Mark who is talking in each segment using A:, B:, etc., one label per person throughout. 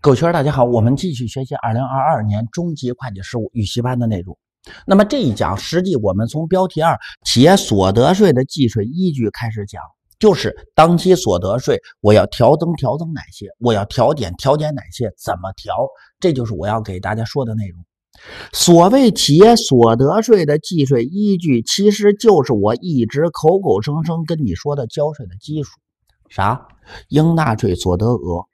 A: 各位学员，大家好，我们继续学习二零二二年中级会计实务预习班的内容。那么这一讲，实际我们从标题二“企业所得税的计税依据”开始讲，就是当期所得税，我要调增调增哪些，我要调减调减哪些，怎么调，这就是我要给大家说的内容。所谓企业所得税的计税依据，其实就是我一直口口声声跟你说的交税的基础，啥应纳税所得额。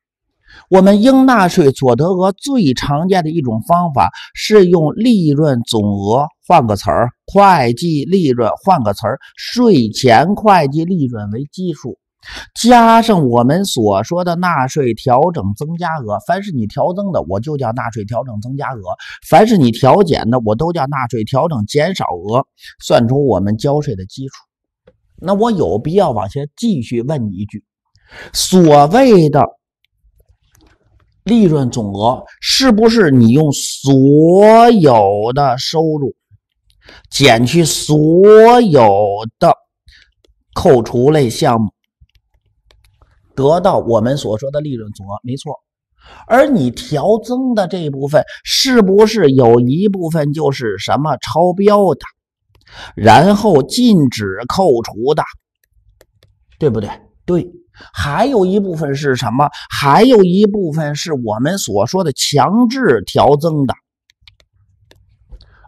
A: 我们应纳税所得额最常见的一种方法是用利润总额，换个词儿，会计利润，换个词儿，税前会计利润为基数，加上我们所说的纳税调整增加额，凡是你调增的，我就叫纳税调整增加额；凡是你调减的，我都叫纳税调整减少额，算出我们交税的基础。那我有必要往下继续问你一句，所谓的。利润总额是不是你用所有的收入减去所有的扣除类项目，得到我们所说的利润总额？没错。而你调增的这部分，是不是有一部分就是什么超标的，然后禁止扣除的，对不对？对。还有一部分是什么？还有一部分是我们所说的强制调增的，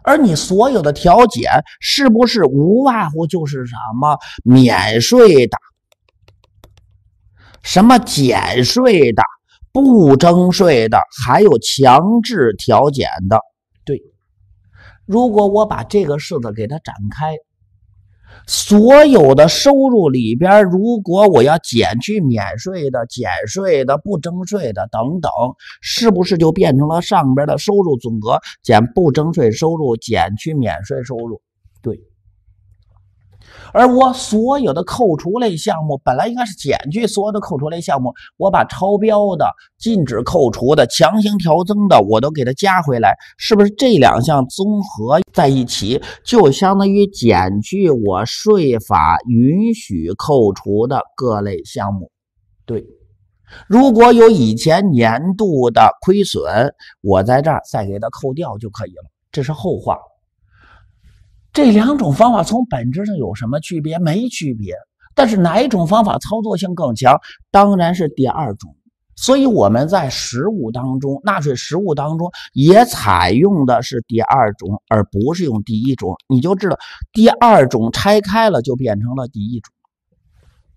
A: 而你所有的调减是不是无外乎就是什么免税的、什么减税的、不征税的，还有强制调减的？对，如果我把这个式子给它展开。所有的收入里边，如果我要减去免税的、减税的、不征税的等等，是不是就变成了上边的收入总额减不征税收入减去免税收入？对。而我所有的扣除类项目本来应该是减去所有的扣除类项目，我把超标的、禁止扣除的、强行调增的，我都给它加回来，是不是这两项综合在一起，就相当于减去我税法允许扣除的各类项目？对，如果有以前年度的亏损，我在这儿再给它扣掉就可以了，这是后话。这两种方法从本质上有什么区别？没区别，但是哪一种方法操作性更强？当然是第二种。所以我们在实物当中，纳税实物当中也采用的是第二种，而不是用第一种。你就知道，第二种拆开了就变成了第一种。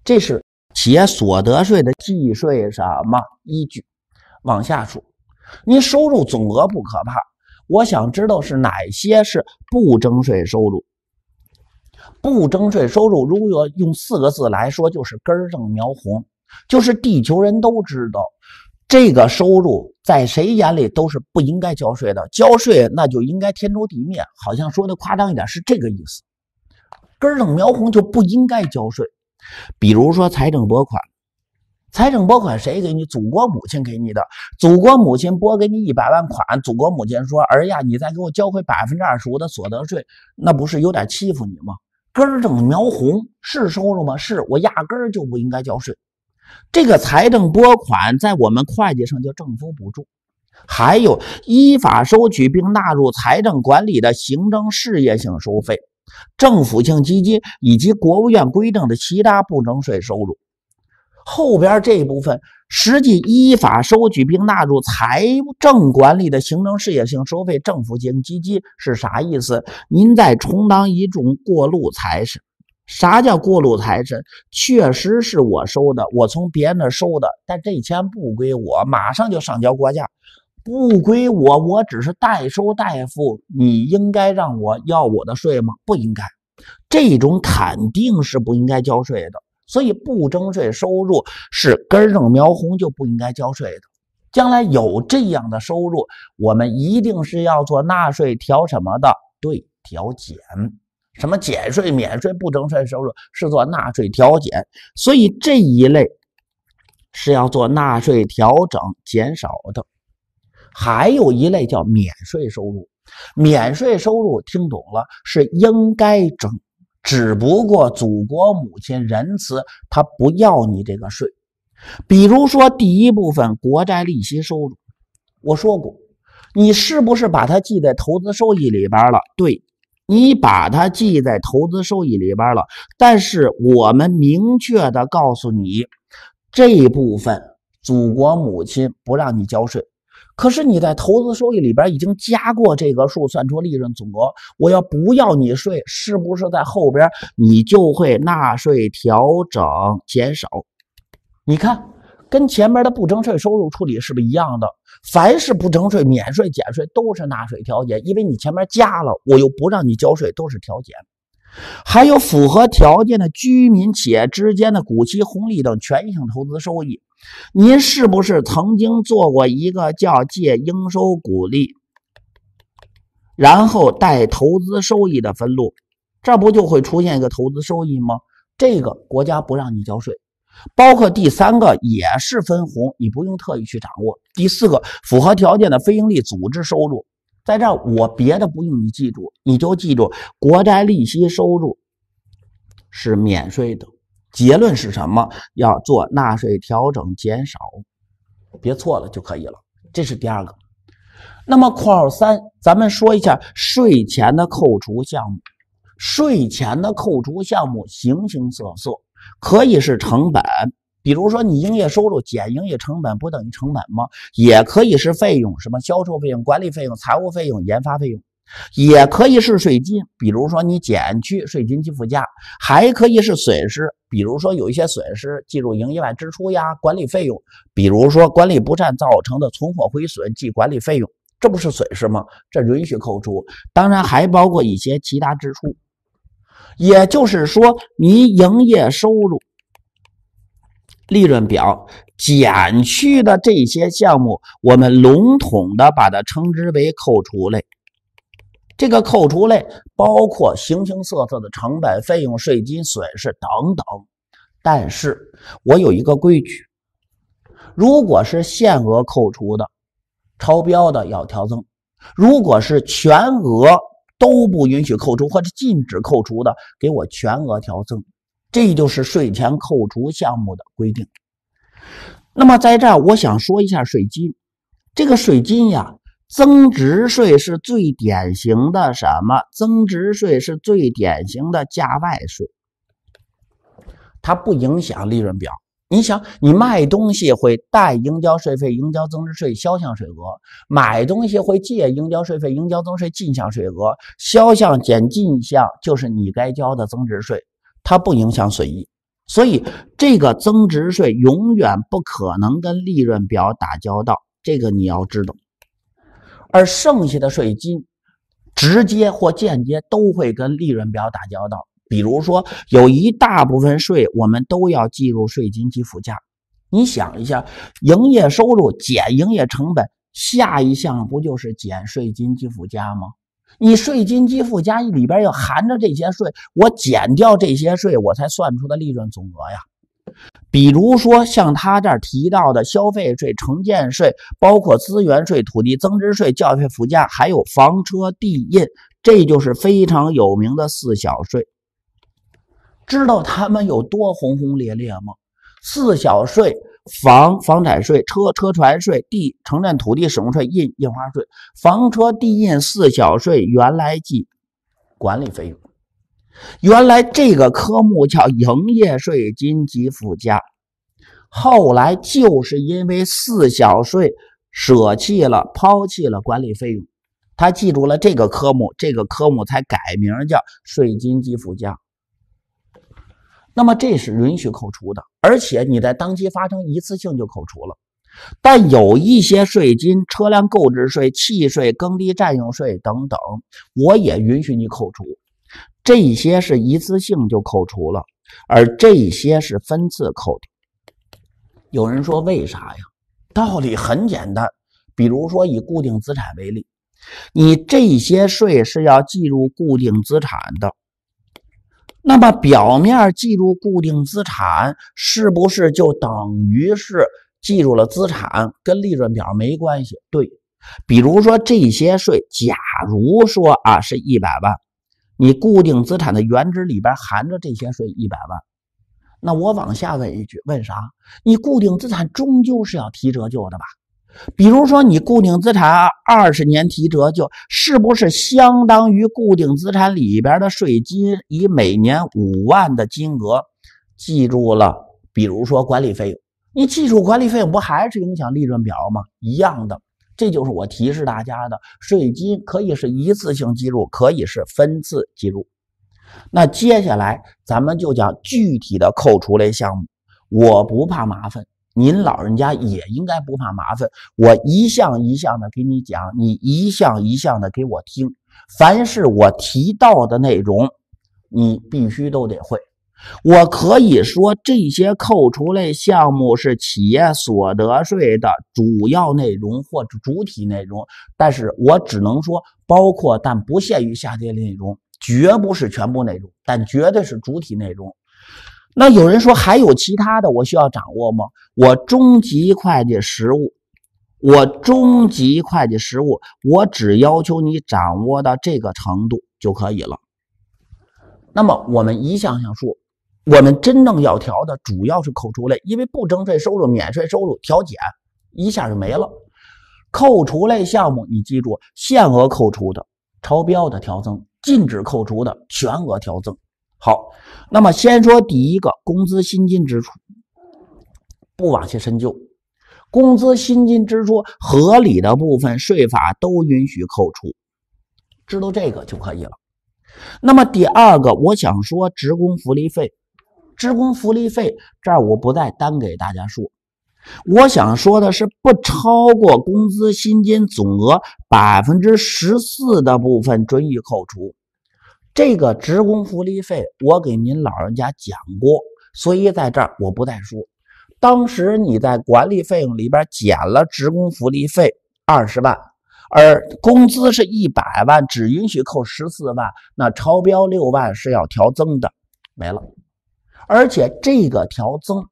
A: 这是企业所得税的计税什么依据？往下说，你收入总额不可怕。我想知道是哪些是不征税收入？不征税收入如果用四个字来说，就是根正苗红，就是地球人都知道，这个收入在谁眼里都是不应该交税的，交税那就应该天诛地灭，好像说的夸张一点是这个意思，根正苗红就不应该交税，比如说财政拨款。财政拨款谁给你？祖国母亲给你的。祖国母亲拨给你一百万款。祖国母亲说：“儿呀，你再给我交回百分之二十五的所得税，那不是有点欺负你吗？”根正苗红是收入吗？是，我压根儿就不应该交税。这个财政拨款在我们会计上叫政府补助。还有依法收取并纳入财政管理的行政事业性收费、政府性基金以及国务院规定的其他不征税收入。后边这一部分，实际依法收取并纳入财政管理的行政事业性收费、政府性基金是啥意思？您在充当一种过路财神？啥叫过路财神？确实是我收的，我从别人那收的，但这钱不归我，马上就上交国家，不归我，我只是代收代付。你应该让我要我的税吗？不应该，这种肯定是不应该交税的。所以，不征税收入是根正苗红就不应该交税的。将来有这样的收入，我们一定是要做纳税调什么的。对，调减，什么减税、免税、不征税收入是做纳税调减。所以这一类是要做纳税调整减少的。还有一类叫免税收入，免税收入听懂了是应该征。只不过，祖国母亲仁慈，他不要你这个税。比如说，第一部分国债利息收入，我说过，你是不是把它记在投资收益里边了？对，你把它记在投资收益里边了。但是，我们明确的告诉你，这部分祖国母亲不让你交税。可是你在投资收益里边已经加过这个数，算出利润总额。我要不要你税？是不是在后边你就会纳税调整减少？你看，跟前面的不征税收入处理是不是一样的？凡是不征税、免税、减税，都是纳税调节，因为你前面加了，我又不让你交税，都是调节。还有符合条件的居民企业之间的股息红利等权益性投资收益，您是不是曾经做过一个叫借应收股利，然后带投资收益的分录？这不就会出现一个投资收益吗？这个国家不让你交税。包括第三个也是分红，你不用特意去掌握。第四个，符合条件的非营利组织收入。在这儿，我别的不用你记住，你就记住国债利息收入是免税的。结论是什么？要做纳税调整减少，别错了就可以了。这是第二个。那么，括号三，咱们说一下税前的扣除项目。税前的扣除项目形形色色，可以是成本。比如说，你营业收入减营业成本不等于成本吗？也可以是费用，什么销售费用、管理费用、财务费用、研发费用，也可以是税金。比如说，你减去税金及附加，还可以是损失。比如说，有一些损失计入营业外支出呀，管理费用。比如说，管理不善造成的存货毁损计管理费用，这不是损失吗？这允许扣除。当然，还包括一些其他支出。也就是说，你营业收入。利润表减去的这些项目，我们笼统的把它称之为扣除类。这个扣除类包括形形色色的成本、费用、税金、损失等等。但是我有一个规矩：如果是限额扣除的，超标的要调增；如果是全额都不允许扣除或者禁止扣除的，给我全额调增。这就是税前扣除项目的规定。那么，在这儿我想说一下税金。这个税金呀，增值税是最典型的什么？增值税是最典型的价外税，它不影响利润表。你想，你卖东西会带应交税费、应交增值税销项税额；买东西会借应交税费、应交增值税进项税额，销项减进项就是你该交的增值税。它不影响损益，所以这个增值税永远不可能跟利润表打交道，这个你要知道。而剩下的税金，直接或间接都会跟利润表打交道。比如说，有一大部分税，我们都要计入税金及附加。你想一下，营业收入减营业成本，下一项不就是减税金及附加吗？你税金及附加里边要含着这些税，我减掉这些税，我才算出的利润总额呀。比如说像他这儿提到的消费税、城建税，包括资源税、土地增值税、教育费附加，还有房车地印，这就是非常有名的四小税。知道他们有多轰轰烈烈吗？四小税。房房产税、车车船税、地城镇土地使用税、印印花税、房车地印四小税，原来记管理费用。原来这个科目叫营业税金及附加，后来就是因为四小税舍弃了、抛弃了管理费用，他记住了这个科目，这个科目才改名叫税金及附加。那么这是允许扣除的，而且你在当期发生一次性就扣除了。但有一些税金，车辆购置税、契税、耕地占用税等等，我也允许你扣除。这些是一次性就扣除了，而这些是分次扣的。有人说为啥呀？道理很简单，比如说以固定资产为例，你这些税是要计入固定资产的。那么，表面计入固定资产，是不是就等于是记入了资产？跟利润表没关系。对，比如说这些税，假如说啊是一百万，你固定资产的原值里边含着这些税一百万，那我往下问一句，问啥？你固定资产终究是要提折旧的吧？比如说，你固定资产二十年提折旧，是不是相当于固定资产里边的税金以每年五万的金额记住了？比如说管理费用，你计入管理费用不还是影响利润表吗？一样的，这就是我提示大家的税金可以是一次性计入，可以是分次计入。那接下来咱们就讲具体的扣除类项目，我不怕麻烦。您老人家也应该不怕麻烦，我一项一项的给你讲，你一项一项的给我听。凡是我提到的内容，你必须都得会。我可以说这些扣除类项目是企业所得税的主要内容或者主体内容，但是我只能说包括，但不限于下列内容，绝不是全部内容，但绝对是主体内容。那有人说还有其他的我需要掌握吗？我中级会计实务，我中级会计实务，我只要求你掌握到这个程度就可以了。那么我们一项项说，我们真正要调的主要是扣除类，因为不征税收入、免税收入调减一下就没了。扣除类项目你记住，限额扣除的、超标的调增、禁止扣除的全额调增。好，那么先说第一个工资薪金支出，不往下深究。工资薪金支出合理的部分，税法都允许扣除，知道这个就可以了。那么第二个，我想说职工福利费，职工福利费这儿我不再单给大家说，我想说的是不超过工资薪金总额百分之十四的部分准予扣除。这个职工福利费我给您老人家讲过，所以在这儿我不再说。当时你在管理费用里边减了职工福利费二十万，而工资是一百万，只允许扣十四万，那超标六万是要调增的，没了。而且这个调增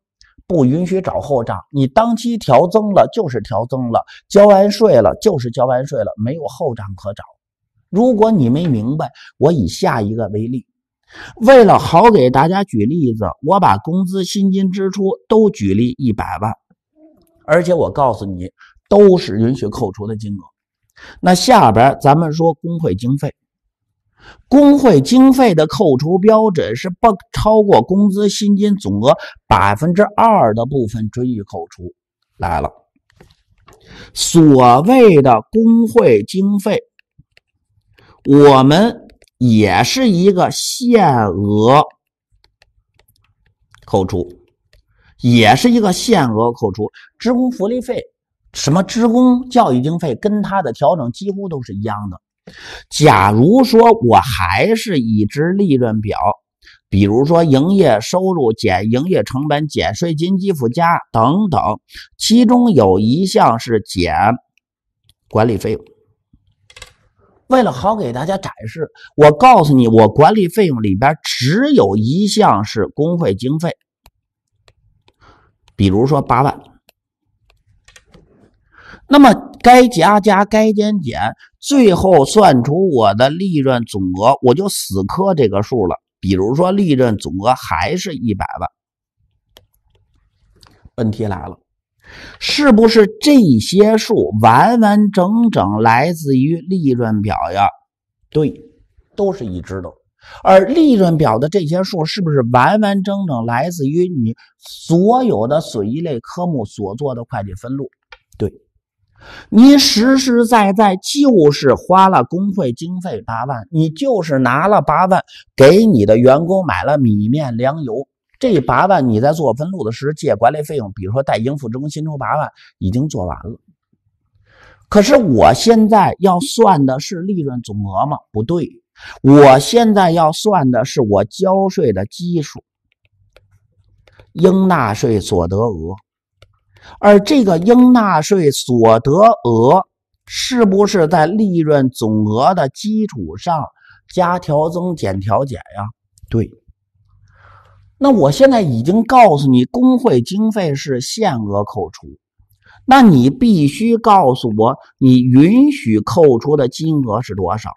A: 不允许找后账，你当期调增了就是调增了，交完税了就是交完税了，没有后账可找。如果你没明白，我以下一个为例，为了好给大家举例子，我把工资薪金支出都举例一百万，而且我告诉你，都是允许扣除的金额。那下边咱们说工会经费，工会经费的扣除标准是不超过工资薪金总额百分之二的部分准予扣除。来了，所谓的工会经费。我们也是一个限额扣除，也是一个限额扣除。职工福利费、什么职工教育经费，跟它的调整几乎都是一样的。假如说我还是已知利润表，比如说营业收入减营业成本减税金及附加等等，其中有一项是减管理费用。为了好给大家展示，我告诉你，我管理费用里边只有一项是工会经费，比如说八万。那么该加加该减减，最后算出我的利润总额，我就死磕这个数了。比如说利润总额还是一百万，问题来了。是不是这些数完完整整来自于利润表呀？对，都是一致的。而利润表的这些数是不是完完整整来自于你所有的损益类科目所做的会计分录？对，你实实在在就是花了工会经费八万，你就是拿了八万给你的员工买了米面粮油。这八万你在做分录的时候借管理费用，比如说贷应付职工薪酬八万，已经做完了。可是我现在要算的是利润总额吗？不对，我现在要算的是我交税的基数，应纳税所得额。而这个应纳税所得额是不是在利润总额的基础上加调增、减调减呀？对。那我现在已经告诉你，工会经费是限额扣除，那你必须告诉我，你允许扣除的金额是多少？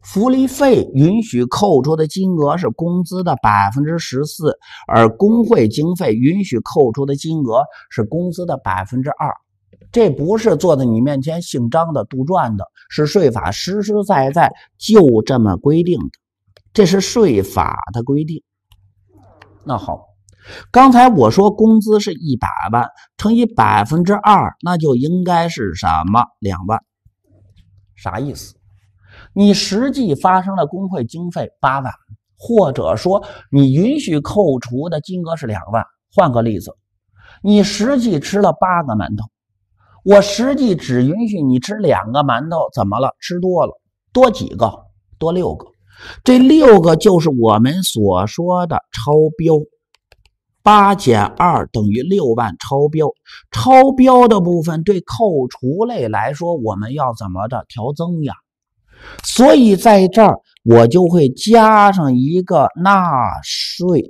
A: 福利费允许扣除的金额是工资的百分之十四，而工会经费允许扣除的金额是工资的百分之二。这不是坐在你面前姓张的杜撰的，是税法实实在在就这么规定的，这是税法的规定。那好，刚才我说工资是一百万乘以百分之二，那就应该是什么两万？啥意思？你实际发生了工会经费八万，或者说你允许扣除的金额是两万。换个例子，你实际吃了八个馒头，我实际只允许你吃两个馒头，怎么了？吃多了，多几个？多六个。这六个就是我们所说的超标，八减二等于六万超标。超标的部分对扣除类来说，我们要怎么的调增呀？所以在这儿我就会加上一个纳税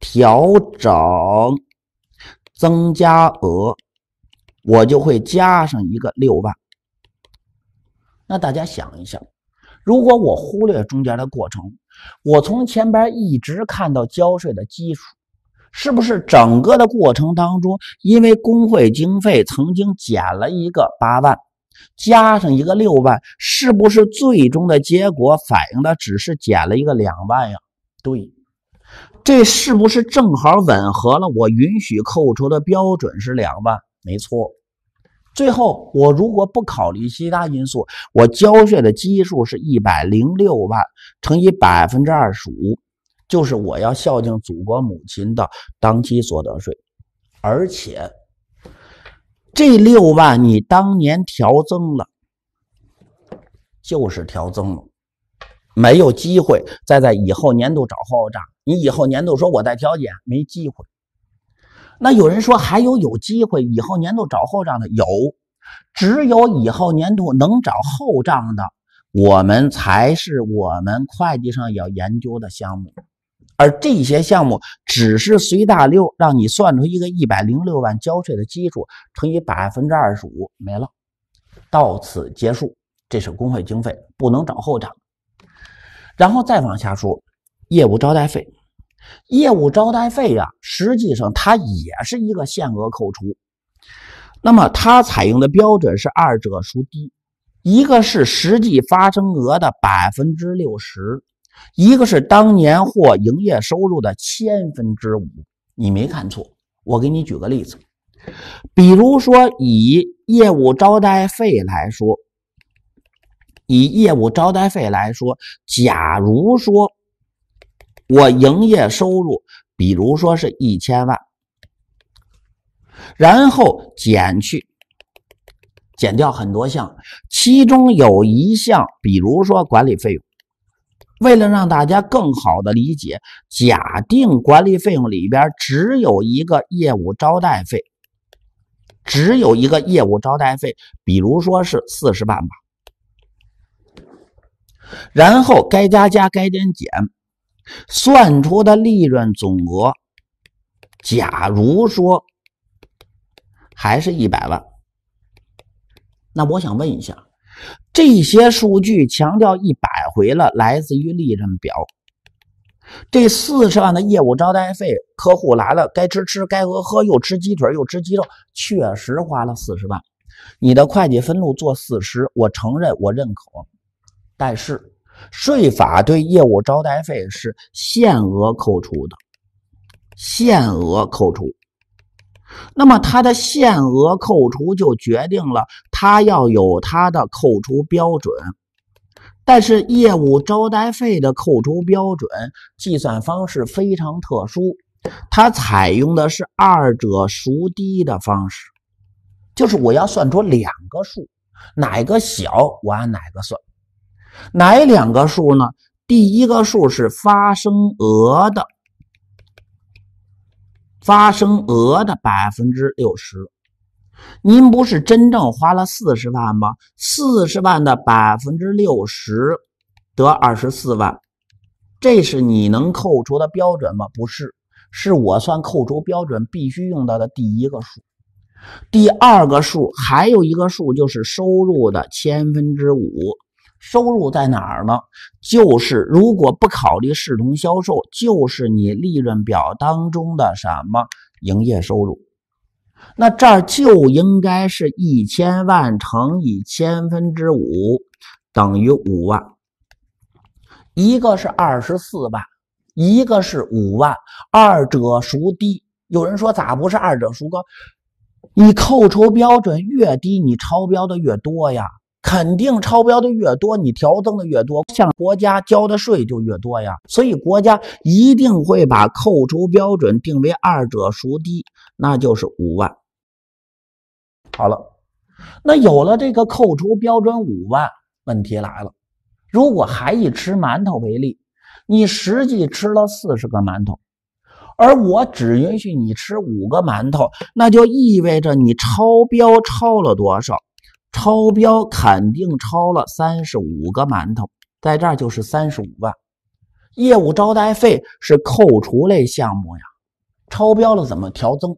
A: 调整增加额，我就会加上一个六万。那大家想一想。如果我忽略中间的过程，我从前边一直看到交税的基础，是不是整个的过程当中，因为工会经费曾经减了一个八万，加上一个六万，是不是最终的结果反映的只是减了一个两万呀？对，这是不是正好吻合了我允许扣除的标准是两万？没错。最后，我如果不考虑其他因素，我交税的基数是一百零六万乘以百分之二十五，就是我要孝敬祖国母亲的当期所得税。而且，这六万你当年调增了，就是调增了，没有机会再在以后年度找后账。你以后年度说我在调减，没机会。那有人说还有有机会以后年度找后账的有，只有以后年度能找后账的，我们才是我们会计上要研究的项目，而这些项目只是随大流，让你算出一个一百零六万交税的基础乘以百分之二十五没了，到此结束，这是工会经费不能找后账，然后再往下说，业务招待费。业务招待费呀，实际上它也是一个限额扣除。那么它采用的标准是二者孰低，一个是实际发生额的百分之六十，一个是当年或营业收入的千分之五。你没看错，我给你举个例子，比如说以业务招待费来说，以业务招待费来说，假如说。我营业收入，比如说是一千万，然后减去，减掉很多项，其中有一项，比如说管理费用。为了让大家更好的理解，假定管理费用里边只有一个业务招待费，只有一个业务招待费，比如说是四十万吧。然后该加加，该减减。算出的利润总额，假如说还是一百万，那我想问一下，这些数据强调一百回了，来自于利润表。这四十万的业务招待费，客户来了该吃吃该喝喝，又吃鸡腿又吃鸡肉，确实花了四十万。你的会计分录做四十，我承认我认可，但是。税法对业务招待费是限额扣除的，限额扣除。那么它的限额扣除就决定了它要有它的扣除标准，但是业务招待费的扣除标准计算方式非常特殊，它采用的是二者孰低的方式，就是我要算出两个数，哪个小我按哪个算。哪两个数呢？第一个数是发生额的，发生额的百分之六十。您不是真正花了四十万吗？四十万的百分之六十得二十四万，这是你能扣除的标准吗？不是，是我算扣除标准必须用到的第一个数。第二个数还有一个数就是收入的千分之五。收入在哪儿呢？就是如果不考虑视同销售，就是你利润表当中的什么营业收入。那这儿就应该是一千万乘以千分之五，等于五万。一个是二十四万，一个是五万，二者孰低？有人说咋不是二者孰高？你扣除标准越低，你超标的越多呀。肯定超标的越多，你调增的越多，向国家交的税就越多呀。所以国家一定会把扣除标准定为二者孰低，那就是五万。好了，那有了这个扣除标准五万，问题来了，如果还以吃馒头为例，你实际吃了四十个馒头，而我只允许你吃五个馒头，那就意味着你超标超了多少？超标肯定超了三十五个馒头，在这儿就是三十五万。业务招待费是扣除类项目呀，超标了怎么调增？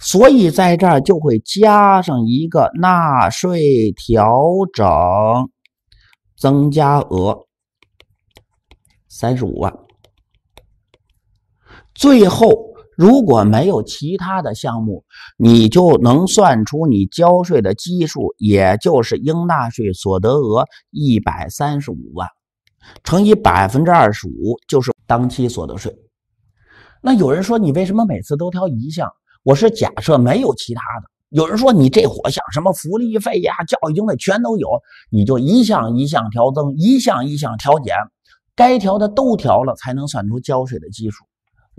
A: 所以在这儿就会加上一个纳税调整增加额三十五万，最后。如果没有其他的项目，你就能算出你交税的基数，也就是应纳税所得额一百三十五万，乘以百分之二十五，就是当期所得税。那有人说你为什么每次都调一项？我是假设没有其他的。有人说你这伙项什么福利费呀、教育经费全都有，你就一项一项调增，一项一项调减，该调的都调了，才能算出交税的基数。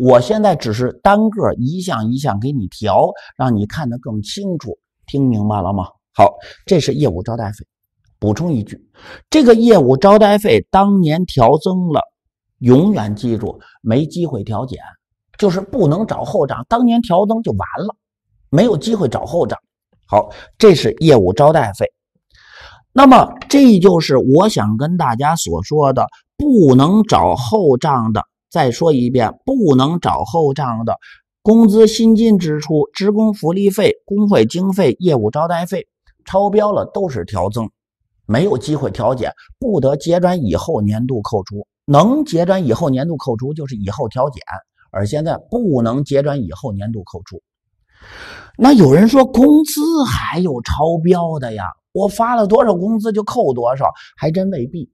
A: 我现在只是单个一项一项给你调，让你看得更清楚，听明白了吗？好，这是业务招待费。补充一句，这个业务招待费当年调增了，永远记住，没机会调减，就是不能找后账。当年调增就完了，没有机会找后账。好，这是业务招待费。那么，这就是我想跟大家所说的，不能找后账的。再说一遍，不能找后账的工资薪金支出、职工福利费、工会经费、业务招待费超标了都是调增，没有机会调减，不得结转以后年度扣除。能结转以后年度扣除就是以后调减，而现在不能结转以后年度扣除。那有人说工资还有超标的呀？我发了多少工资就扣多少，还真未必。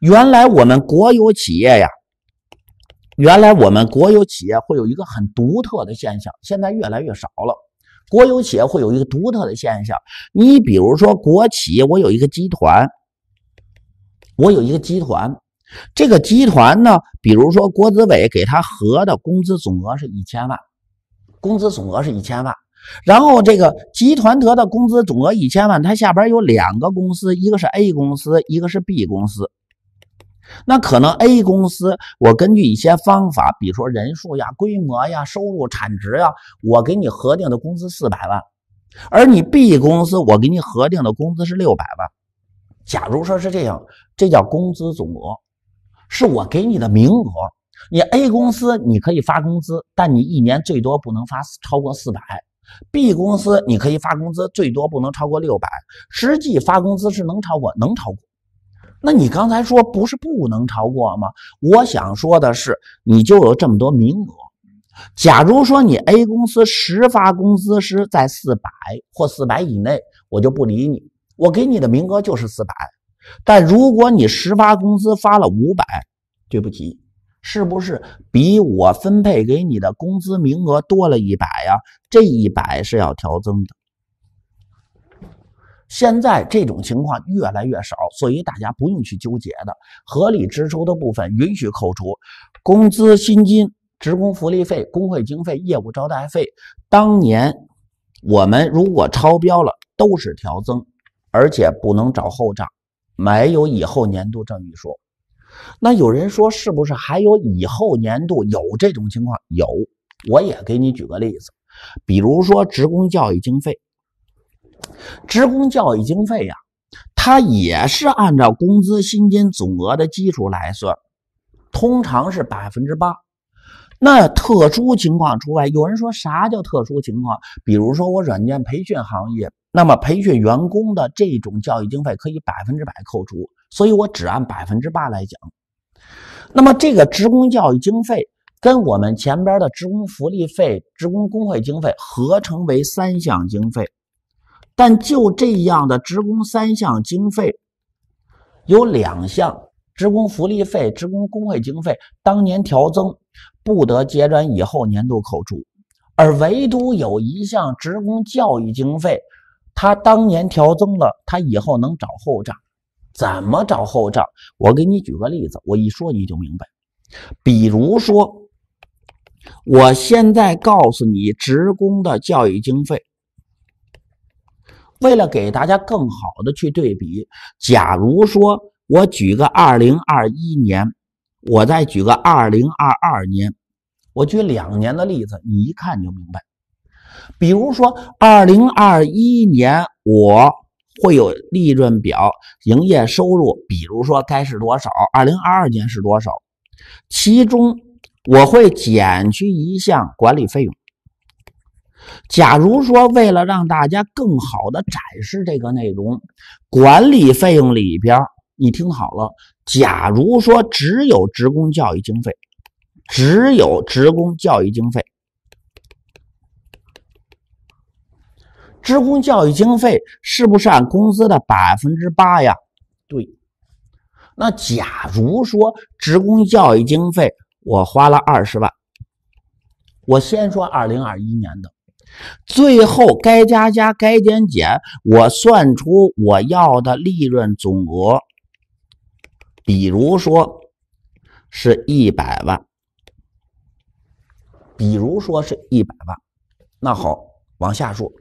A: 原来我们国有企业呀。原来我们国有企业会有一个很独特的现象，现在越来越少了。国有企业会有一个独特的现象，你比如说国企，我有一个集团，我有一个集团，这个集团呢，比如说国资委给他核的工资总额是一千万，工资总额是一千万，然后这个集团得到工资总额一千万，它下边有两个公司，一个是 A 公司，一个是 B 公司。那可能 A 公司，我根据一些方法，比如说人数呀、规模呀、收入、产值呀，我给你核定的工资四百万。而你 B 公司，我给你核定的工资是六百万。假如说是这样，这叫工资总额，是我给你的名额。你 A 公司你可以发工资，但你一年最多不能发超过四百；B 公司你可以发工资，最多不能超过六百。实际发工资是能超过，能超过。那你刚才说不是不能超过吗？我想说的是，你就有这么多名额。假如说你 A 公司实发工资是在四百或四百以内，我就不理你，我给你的名额就是四百。但如果你实发工资发了五百，对不起，是不是比我分配给你的工资名额多了一百呀？这一百是要调增的。现在这种情况越来越少，所以大家不用去纠结的。合理支出的部分允许扣除，工资薪金、职工福利费、工会经费、业务招待费。当年我们如果超标了，都是调增，而且不能找后账，没有以后年度这一说。那有人说，是不是还有以后年度有这种情况？有，我也给你举个例子，比如说职工教育经费。职工教育经费呀，它也是按照工资薪金总额的基础来算，通常是百分之八，那特殊情况除外。有人说啥叫特殊情况？比如说我软件培训行业，那么培训员工的这种教育经费可以百分之百扣除，所以我只按百分之八来讲。那么这个职工教育经费跟我们前边的职工福利费、职工工会经费合成为三项经费。但就这样的职工三项经费，有两项职工福利费、职工工会经费，当年调增不得结转以后年度扣除，而唯独有一项职工教育经费，他当年调增了，他以后能找后账。怎么找后账？我给你举个例子，我一说你就明白。比如说，我现在告诉你职工的教育经费。为了给大家更好的去对比，假如说我举个二零二一年，我再举个二零二二年，我举两年的例子，你一看就明白。比如说二零二一年我会有利润表，营业收入，比如说该是多少，二零二二年是多少，其中我会减去一项管理费用。假如说，为了让大家更好的展示这个内容，管理费用里边，你听好了。假如说只有职工教育经费，只有职工教育经费，职工教育经费是不是按工资的百分之八呀？对。那假如说职工教育经费我花了二十万，我先说二零二一年的。最后该加加该减减，我算出我要的利润总额，比如说是一百万，比如说是一百万，那好往下数，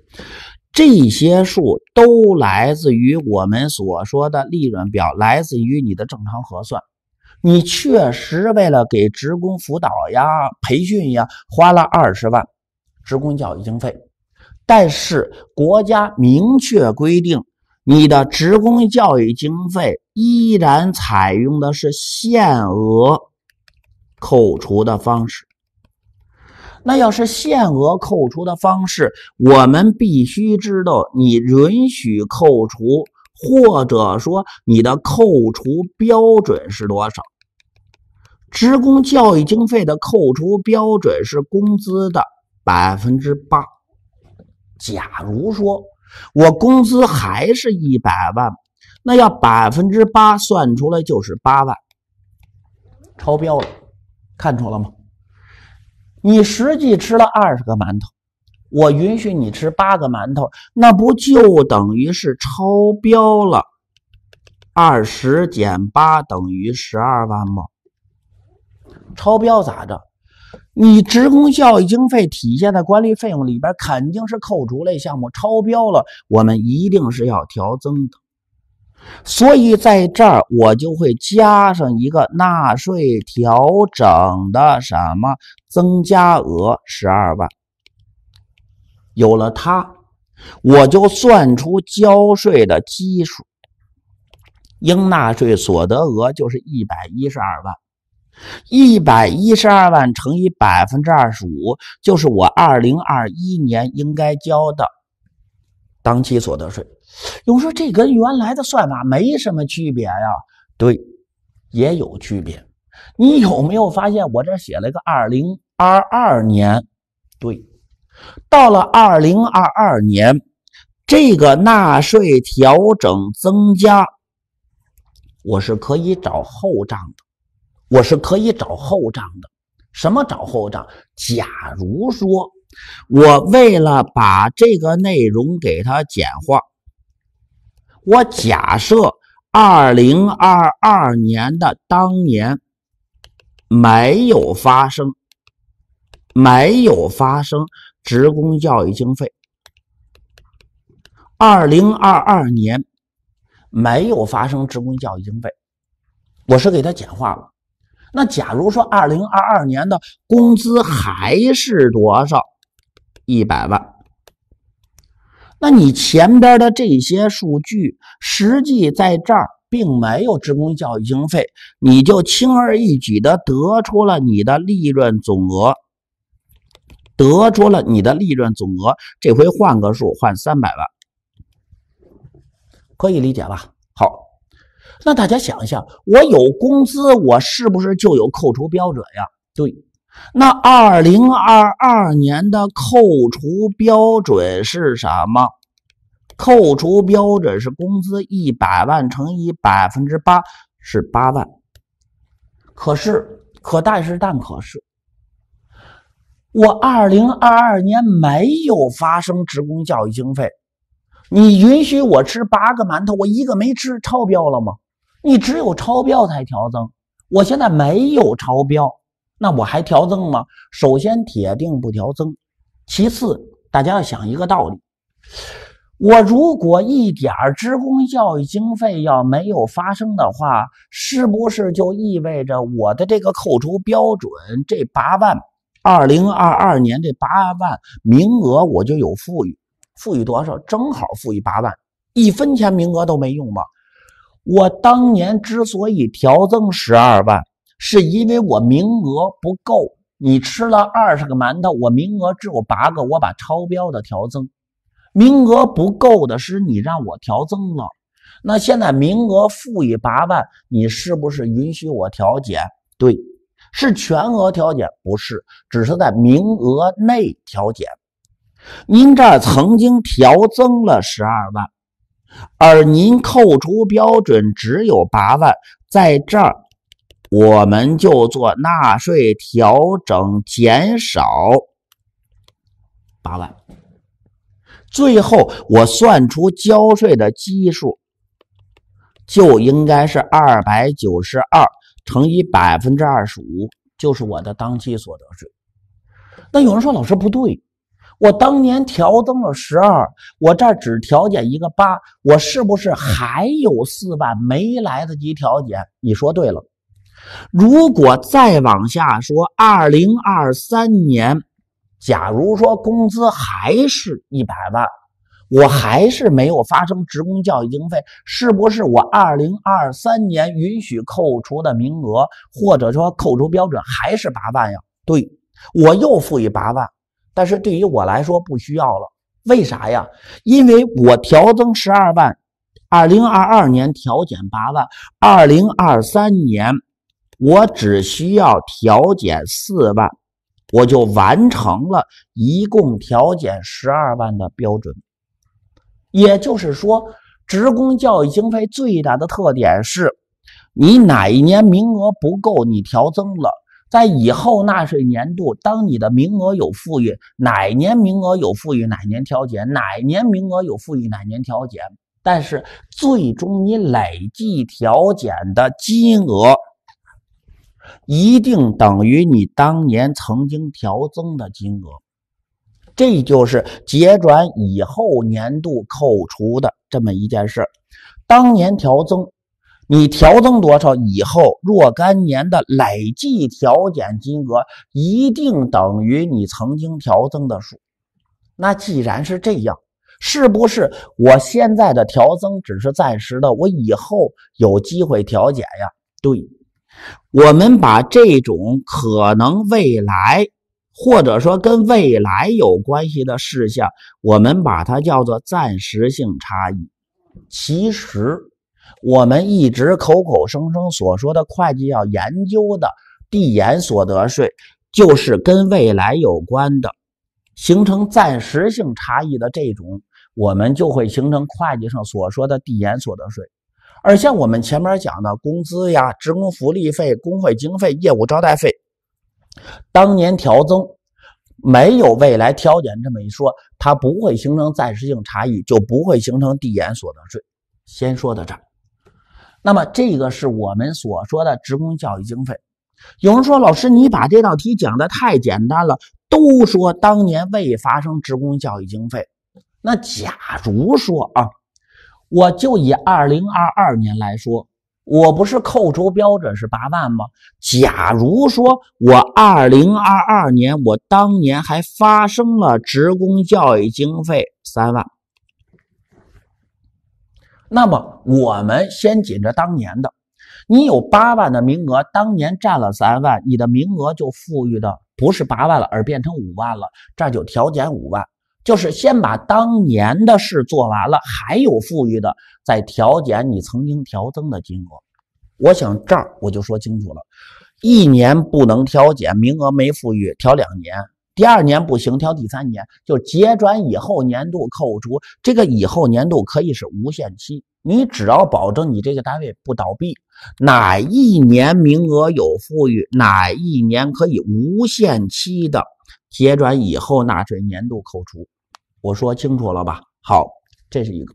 A: 这些数都来自于我们所说的利润表，来自于你的正常核算。你确实为了给职工辅导呀、培训呀，花了二十万。职工教育经费，但是国家明确规定，你的职工教育经费依然采用的是限额扣除的方式。那要是限额扣除的方式，我们必须知道你允许扣除，或者说你的扣除标准是多少？职工教育经费的扣除标准是工资的。百分之八，假如说我工资还是一百万，那要百分之八算出来就是八万，超标了，看出来了吗？你实际吃了二十个馒头，我允许你吃八个馒头，那不就等于是超标了？二十减八等于十二万吗？超标咋着？你职工教育经费体现在管理费用里边，肯定是扣除类项目超标了，我们一定是要调增的。所以在这儿，我就会加上一个纳税调整的什么增加额十二万。有了它，我就算出交税的基数，应纳税所得额就是一百一十二万。一百一十二万乘以百分之二十五，就是我二零二一年应该交的当期所得税。有人说这跟原来的算法没什么区别呀？对，也有区别。你有没有发现我这写了个二零二二年？对，到了二零二二年，这个纳税调整增加，我是可以找后账的。我是可以找后账的，什么找后账？假如说，我为了把这个内容给它简化，我假设二零二二年的当年没有发生，没有发生职工教育经费，二零二二年没有发生职工教育经费，我是给它简化了。那假如说二零二二年的工资还是多少，一百万，那你前边的这些数据实际在这儿并没有职工教育经费，你就轻而易举的得出了你的利润总额，得出了你的利润总额。这回换个数，换三百万，可以理解吧？好。那大家想一下，我有工资，我是不是就有扣除标准呀？对，那二零二二年的扣除标准是什么？扣除标准是工资一百万乘以百分之八，是八万。可是，可但是但可是，我二零二二年没有发生职工教育经费，你允许我吃八个馒头，我一个没吃，超标了吗？你只有超标才调增，我现在没有超标，那我还调增吗？首先铁定不调增，其次大家要想一个道理，我如果一点职工教育经费要没有发生的话，是不是就意味着我的这个扣除标准这八万，二零二二年这八万名额我就有富裕，富裕多少？正好富裕八万，一分钱名额都没用吗？我当年之所以调增十二万，是因为我名额不够。你吃了二十个馒头，我名额只有八个，我把超标的调增。名额不够的是你让我调增了，那现在名额负予八万，你是不是允许我调减？对，是全额调减，不是，只是在名额内调减。您这儿曾经调增了十二万。而您扣除标准只有八万，在这儿我们就做纳税调整减少八万，最后我算出交税的基数就应该是二百九十二乘以百分之二十五，就是我的当期所得税。那有人说老师不对。我当年调增了十二，我这儿只调减一个八，我是不是还有四万没来得及调减？你说对了。如果再往下说，二零二三年，假如说工资还是一百万，我还是没有发生职工教育经费，是不是我二零二三年允许扣除的名额或者说扣除标准还是八万呀？对，我又付于八万。但是对于我来说不需要了，为啥呀？因为我调增十二万，二零二二年调减八万，二零二三年我只需要调减四万，我就完成了一共调减十二万的标准。也就是说，职工教育经费最大的特点是你哪一年名额不够，你调增了。在以后纳税年度，当你的名额有富裕，哪年名额有富裕，哪年调减；哪年名额有富裕，哪年调减。但是最终你累计调减的金额，一定等于你当年曾经调增的金额。这就是结转以后年度扣除的这么一件事。当年调增。你调增多少以后，若干年的累计调减金额一定等于你曾经调增的数。那既然是这样，是不是我现在的调增只是暂时的？我以后有机会调减呀？对，我们把这种可能未来或者说跟未来有关系的事项，我们把它叫做暂时性差异。其实。我们一直口口声声所说的会计要研究的递延所得税，就是跟未来有关的，形成暂时性差异的这种，我们就会形成会计上所说的递延所得税。而像我们前面讲的工资呀、职工福利费、工会经费、业务招待费，当年调增，没有未来调减这么一说，它不会形成暂时性差异，就不会形成递延所得税。先说到这儿。那么这个是我们所说的职工教育经费。有人说：“老师，你把这道题讲的太简单了。”都说当年未发生职工教育经费。那假如说啊，我就以二零二二年来说，我不是扣除标准是八万吗？假如说我二零二二年我当年还发生了职工教育经费三万。那么我们先紧着当年的，你有八万的名额，当年占了三万，你的名额就富裕的不是八万了，而变成五万了，这就调减五万，就是先把当年的事做完了，还有富裕的再调减你曾经调增的金额。我想这儿我就说清楚了，一年不能调减名额没富裕，调两年。第二年不行，挑第三年就结转以后年度扣除，这个以后年度可以是无限期，你只要保证你这个单位不倒闭，哪一年名额有富裕，哪一年可以无限期的结转以后纳税年度扣除。我说清楚了吧？好，这是一个。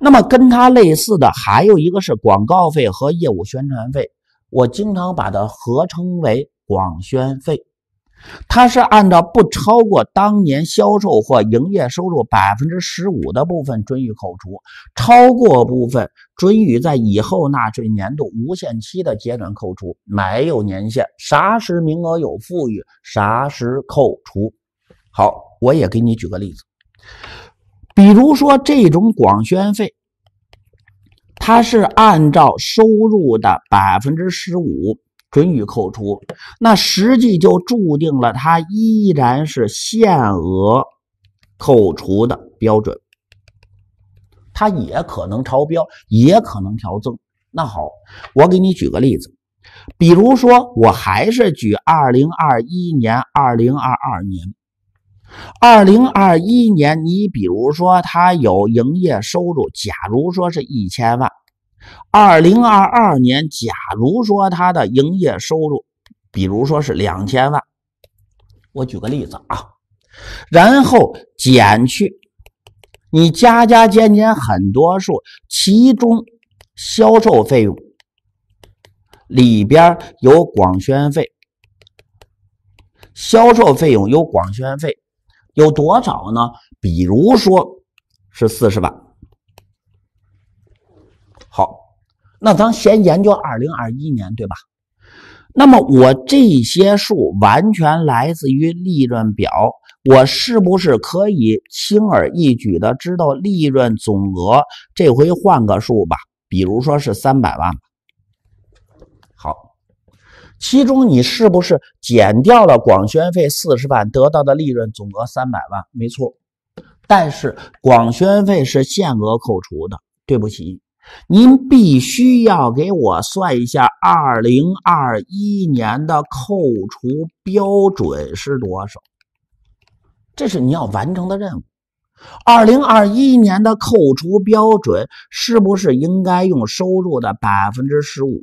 A: 那么跟它类似的还有一个是广告费和业务宣传费，我经常把它合称为广宣费。它是按照不超过当年销售或营业收入百分之十五的部分准予扣除，超过部分准予在以后纳税年度无限期的阶段扣除，没有年限，啥时名额有富裕，啥时扣除。好，我也给你举个例子，比如说这种广宣费，它是按照收入的百分之十五。准予扣除，那实际就注定了它依然是限额扣除的标准。它也可能超标，也可能调增。那好，我给你举个例子，比如说我还是举二零二一年、二零二二年。二零二一年，你比如说它有营业收入，假如说是一千万。二零二二年，假如说它的营业收入，比如说是两千万，我举个例子啊，然后减去你加加减减很多数，其中销售费用里边有广宣费，销售费用有广宣费，有多少呢？比如说是四十万。那咱先研究二零二一年，对吧？那么我这些数完全来自于利润表，我是不是可以轻而易举的知道利润总额？这回换个数吧，比如说是三百万。好，其中你是不是减掉了广宣费四十万，得到的利润总额三百万？没错，但是广宣费是限额扣除的，对不起。您必须要给我算一下，二零二一年的扣除标准是多少？这是你要完成的任务。二零二一年的扣除标准是不是应该用收入的百分之十五？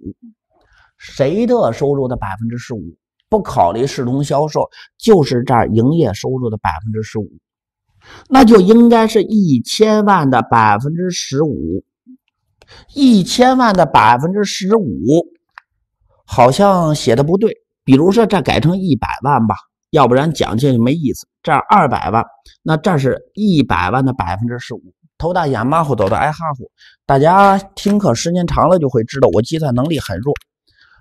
A: 谁的收入的百分之十五？不考虑视同销售，就是这儿营业收入的百分之十五，那就应该是一千万的百分之十五。一千万的百分之十五，好像写的不对。比如说，这改成一百万吧，要不然讲来就没意思。这二百万，那这是一百万的百分之十五。头大眼马虎，斗的挨哈虎。大家听课时间长了就会知道，我计算能力很弱。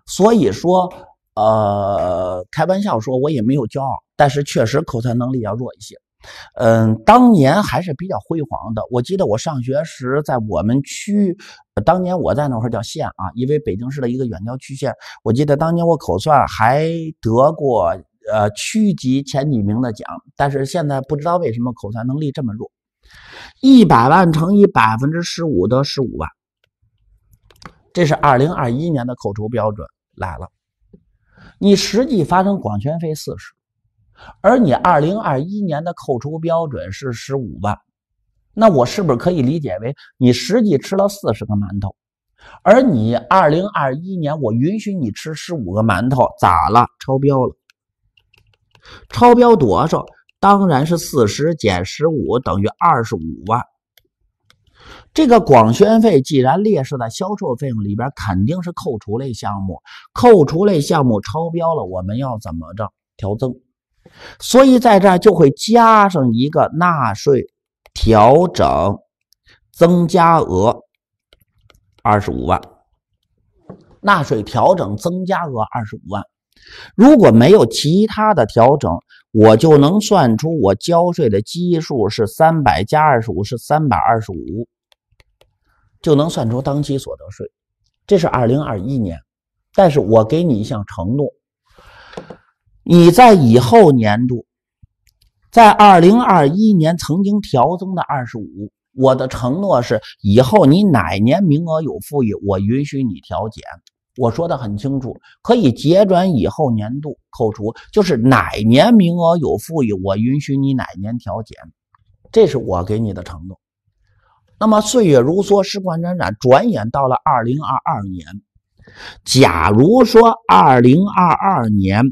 A: 所以说，呃，开玩笑说我也没有骄傲，但是确实口才能力要弱一些。嗯，当年还是比较辉煌的。我记得我上学时在我们区，当年我在那会儿叫县啊，因为北京市的一个远郊区县。我记得当年我口算还得过呃区级前几名的奖，但是现在不知道为什么口算能力这么弱。一百万乘以百分之十五得十五万，这是二零二一年的扣除标准来了。你实际发生广宣费四十。而你2021年的扣除标准是十五万，那我是不是可以理解为你实际吃了四十个馒头？而你2021年我允许你吃十五个馒头，咋了？超标了？超标多少？当然是四十减十五等于二十五万。这个广宣费既然列示在销售费用里边，肯定是扣除类项目。扣除类项目超标了，我们要怎么着？调增。所以在这儿就会加上一个纳税调整增加额二十五万，纳税调整增加额二十五万。如果没有其他的调整，我就能算出我交税的基数是三百加二十五是三百二十五，就能算出当期所得税。这是二零二一年，但是我给你一项承诺。你在以后年度，在二零二一年曾经调增的二十五，我的承诺是：以后你哪年名额有富裕，我允许你调减。我说的很清楚，可以结转以后年度扣除，就是哪年名额有富裕，我允许你哪年调减，这是我给你的承诺。那么岁月如梭，时光荏苒，转眼到了二零二二年。假如说二零二二年。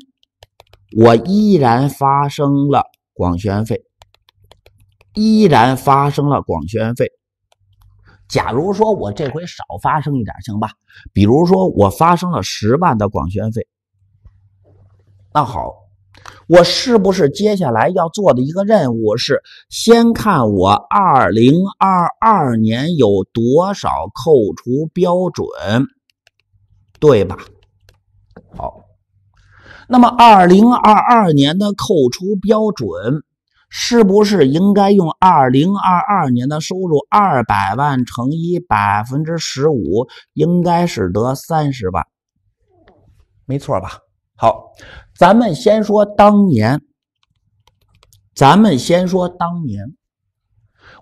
A: 我依然发生了广宣费，依然发生了广宣费。假如说我这回少发生一点行吧，比如说我发生了十万的广宣费，那好，我是不是接下来要做的一个任务是先看我二零二二年有多少扣除标准，对吧？好。那么，二零二二年的扣除标准是不是应该用二零二二年的收入二百万乘以百分之十五，应该是得三十万，没错吧？好，咱们先说当年，咱们先说当年，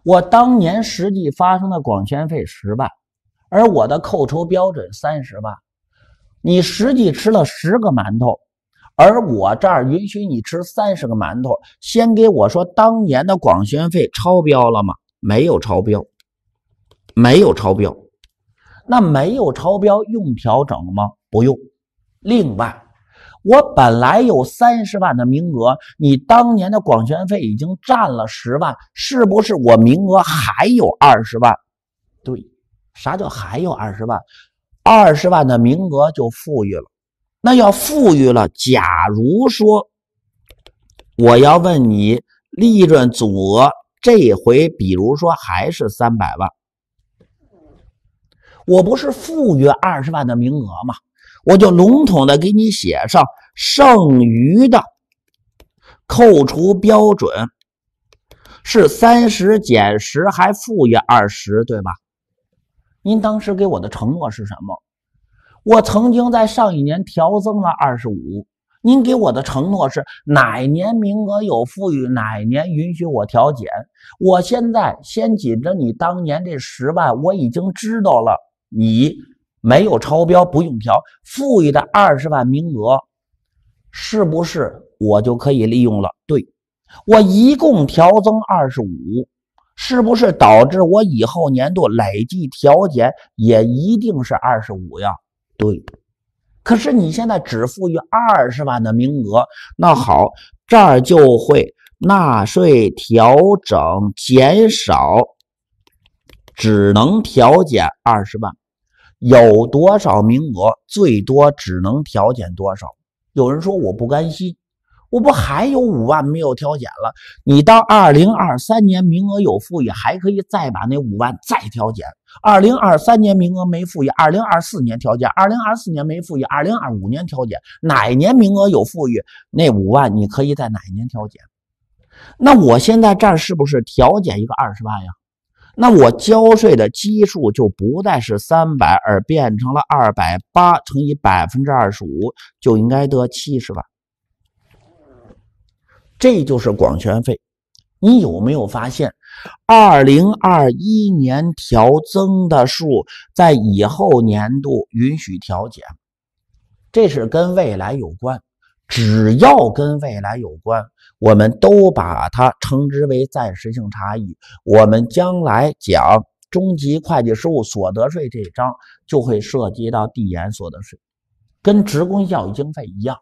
A: 我当年实际发生的广宣费十万，而我的扣除标准三十万，你实际吃了十个馒头。而我这儿允许你吃三十个馒头，先给我说，当年的广宣费超标了吗？没有超标，没有超标。那没有超标用调整吗？不用。另外，我本来有三十万的名额，你当年的广宣费已经占了十万，是不是我名额还有二十万？对，啥叫还有二十万？二十万的名额就富裕了。那要富裕了，假如说我要问你利润总额，这回比如说还是三百万，我不是富裕二十万的名额吗？我就笼统的给你写上剩余的扣除标准是三十减十，还富裕二十，对吧？您当时给我的承诺是什么？我曾经在上一年调增了二十五，您给我的承诺是哪年名额有富裕，哪年允许我调减。我现在先紧着你当年这十万，我已经知道了你没有超标，不用调。富裕的二十万名额，是不是我就可以利用了？对，我一共调增二十五，是不是导致我以后年度累计调减也一定是二十五呀？对，可是你现在只赋予二十万的名额，那好，这儿就会纳税调整减少，只能调减二十万，有多少名额，最多只能调减多少？有人说我不甘心。我不还有五万没有调减了？你到二零二三年名额有富裕，还可以再把那五万再调减。二零二三年名额没富裕，二零二四年调减。二零二四年没富裕，二零二五年调减。哪一年名额有富裕，那五万你可以在哪一年调减？那我现在这儿是不是调减一个二十万呀？那我交税的基数就不再是三百，而变成了二百八乘以百分之二十五，就应该得七十万。这就是广权费，你有没有发现，二零二一年调增的数在以后年度允许调减，这是跟未来有关。只要跟未来有关，我们都把它称之为暂时性差异。我们将来讲中级会计事务所得税这章就会涉及到递延所得税，跟职工教育经费一样。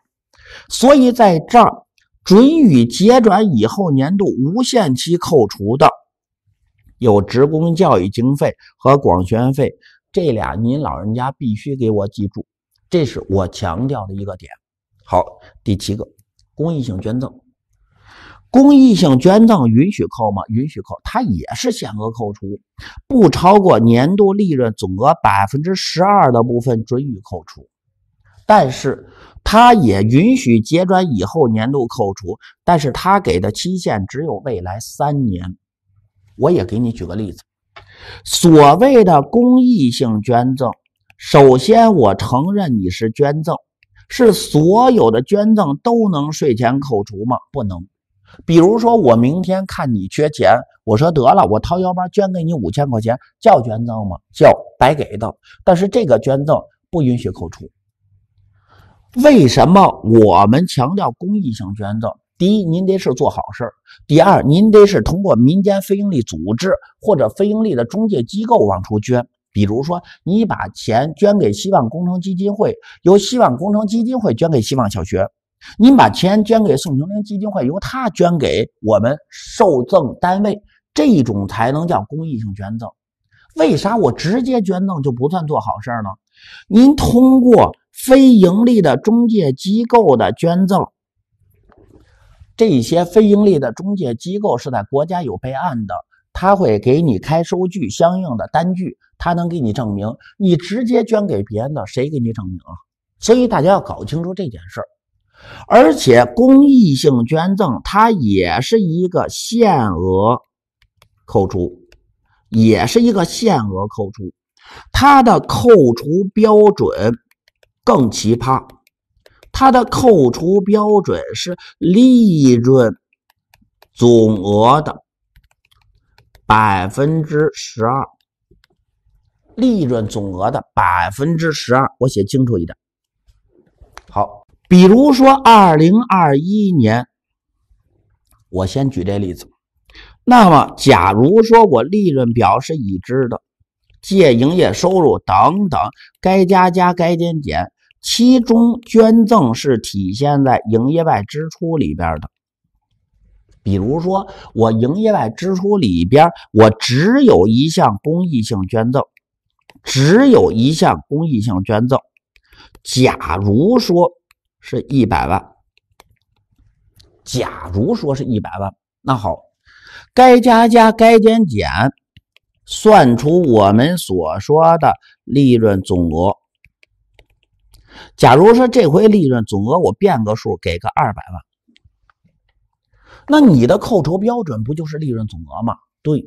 A: 所以在这儿。准予结转以后年度无限期扣除的有职工教育经费和广宣费，这俩您老人家必须给我记住，这是我强调的一个点。好，第七个，公益性捐赠，公益性捐赠允许扣吗？允许扣，它也是限额扣除，不超过年度利润总额百分之十二的部分准予扣除，但是。他也允许结转以后年度扣除，但是他给的期限只有未来三年。我也给你举个例子，所谓的公益性捐赠，首先我承认你是捐赠，是所有的捐赠都能税前扣除吗？不能。比如说我明天看你缺钱，我说得了，我掏腰包捐给你五千块钱，叫捐赠吗？叫白给的，但是这个捐赠不允许扣除。为什么我们强调公益性捐赠？第一，您得是做好事儿；第二，您得是通过民间非营利组织或者非营利的中介机构往出捐。比如说，你把钱捐给希望工程基金会，由希望工程基金会捐给希望小学；您把钱捐给宋庆龄基金会，由他捐给我们受赠单位，这种才能叫公益性捐赠。为啥我直接捐赠就不算做好事儿呢？您通过。非盈利的中介机构的捐赠，这些非盈利的中介机构是在国家有备案的，他会给你开收据、相应的单据，他能给你证明。你直接捐给别人的，谁给你证明？啊？所以大家要搞清楚这件事儿。而且，公益性捐赠它也是一个限额扣除，也是一个限额扣除，它的扣除标准。更奇葩，它的扣除标准是利润总额的百分之十二，利润总额的百分之十二，我写清楚一点。好，比如说二零二一年，我先举这例子。那么，假如说我利润表是已知的，借营业收入等等，该加加该减减。其中捐赠是体现在营业外支出里边的，比如说我营业外支出里边我只有一项公益性捐赠，只有一项公益性捐赠，假如说是一百万，假如说是一百万，那好，该加加该减减，算出我们所说的利润总额。假如说这回利润总额我变个数给个二百万，那你的扣除标准不就是利润总额吗？对，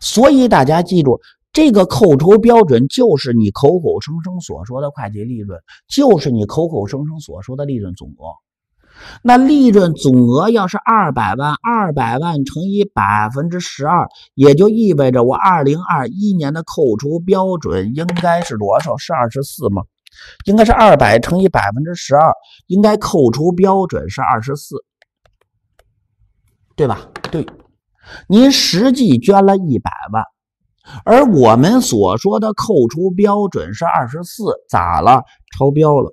A: 所以大家记住，这个扣除标准就是你口口声声所说的会计利润，就是你口口声声所说的利润总额。那利润总额要是二百万，二百万乘以百分之十二，也就意味着我二零二一年的扣除标准应该是多少？是二十四吗？应该是二百乘以百分之十二，应该扣除标准是二十四，对吧？对，您实际捐了一百万，而我们所说的扣除标准是二十四，咋了？超标了，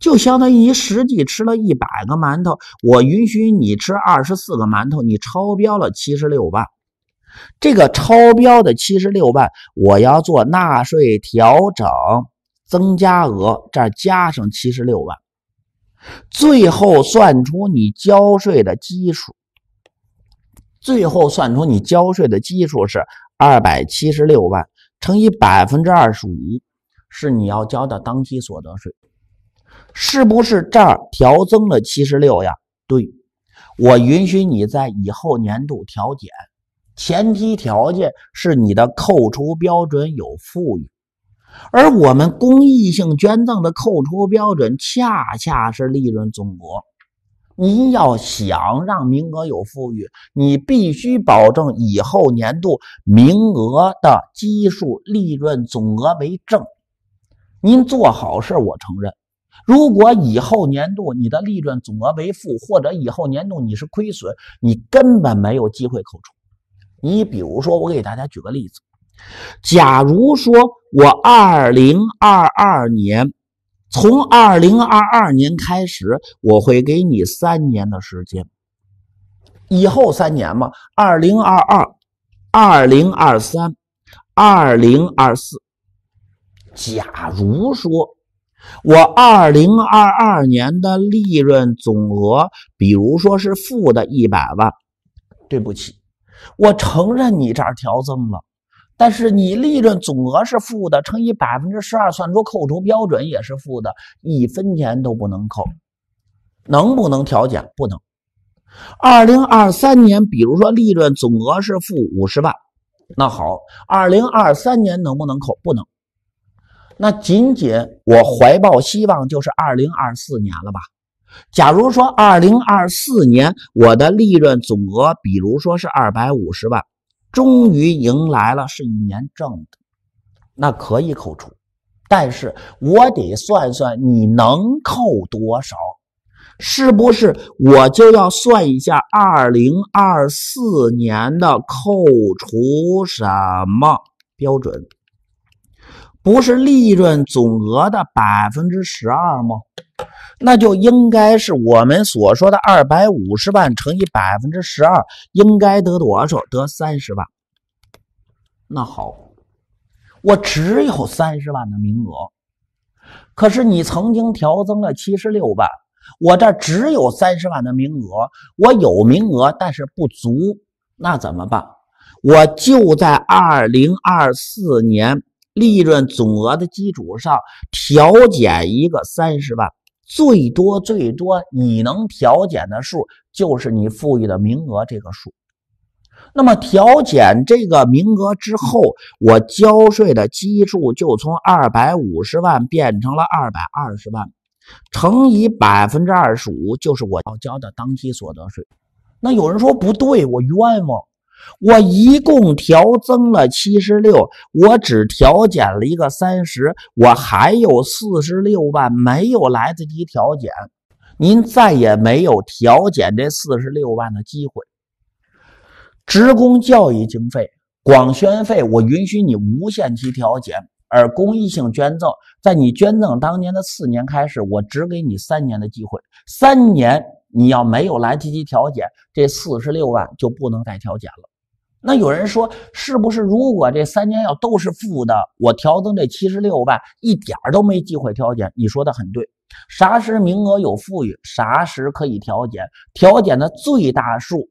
A: 就相当于实际吃了一百个馒头，我允许你吃二十四个馒头，你超标了七十六万，这个超标的七十六万，我要做纳税调整。增加额这儿加上七十六万，最后算出你交税的基数，最后算出你交税的基数是二百七十六万乘以百分之二十五，是你要交的当期所得税，是不是这儿调增了七十六呀？对，我允许你在以后年度调减，前提条件是你的扣除标准有富裕。而我们公益性捐赠的扣除标准，恰恰是利润总额。您要想让名额有富裕，你必须保证以后年度名额的基数利润总额为正。您做好事，我承认。如果以后年度你的利润总额为负，或者以后年度你是亏损，你根本没有机会扣除。你比如说，我给大家举个例子。假如说，我二零二二年，从二零二二年开始，我会给你三年的时间。以后三年嘛，二零二二、二零二三、二零二四。假如说我二零二二年的利润总额，比如说是负的一百万，对不起，我承认你这儿调增了。但是你利润总额是负的，乘以百分之十二，算出扣除标准也是负的，一分钱都不能扣，能不能调减？不能。二零二三年，比如说利润总额是负五十万，那好，二零二三年能不能扣？不能。那仅仅我怀抱希望，就是二零二四年了吧？假如说二零二四年我的利润总额，比如说是二百五十万。终于迎来了是一年挣的，那可以扣除，但是我得算算你能扣多少，是不是我就要算一下二零二四年的扣除什么标准？不是利润总额的百分之十二吗？那就应该是我们所说的二百五十万乘以百分之十二，应该得多少？得三十万。那好，我只有三十万的名额。可是你曾经调增了七十六万，我这只有三十万的名额。我有名额，但是不足，那怎么办？我就在二零二四年利润总额的基础上调减一个三十万。最多最多，你能调减的数就是你富裕的名额这个数。那么调减这个名额之后，我交税的基数就从二百五十万变成了二百二十万，乘以百分之二十五，就是我要交的当期所得税。那有人说不对，我冤枉。我一共调增了七十六，我只调减了一个三十，我还有四十六万没有来得及调减，您再也没有调减这四十六万的机会。职工教育经费、广宣费，我允许你无限期调减；而公益性捐赠，在你捐赠当年的四年开始，我只给你三年的机会，三年。你要没有来积极调减，这四十六万就不能再调减了。那有人说，是不是如果这三年要都是负的，我调增这七十六万，一点都没机会调减？你说的很对，啥时名额有富裕，啥时可以调减？调减的最大数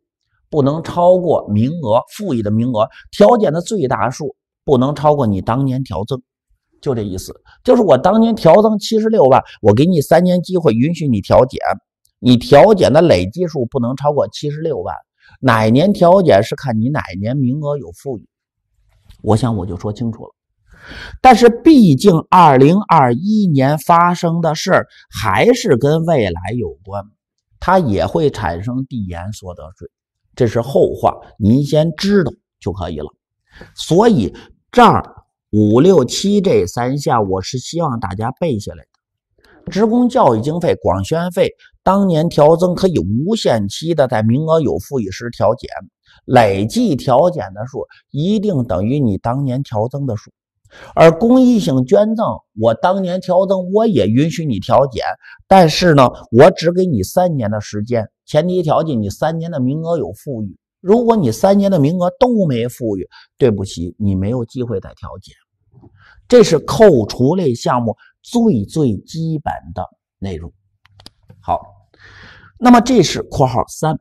A: 不能超过名额富裕的名额，调减的最大数不能超过你当年调增，就这意思。就是我当年调增七十六万，我给你三年机会，允许你调减。你调减的累计数不能超过七十六万，哪年调减是看你哪年名额有富裕。我想我就说清楚了。但是毕竟二零二一年发生的事儿还是跟未来有关，它也会产生递延所得税，这是后话，您先知道就可以了。所以这儿五六七这三项，我是希望大家背下来的：职工教育经费、广宣费。当年调增可以无限期的在名额有富余时调减，累计调减的数一定等于你当年调增的数。而公益性捐赠，我当年调增我也允许你调减，但是呢，我只给你三年的时间，前提条件你三年的名额有富裕。如果你三年的名额都没富裕，对不起，你没有机会再调减。这是扣除类项目最最基本的内容。好。那么，这是括号三。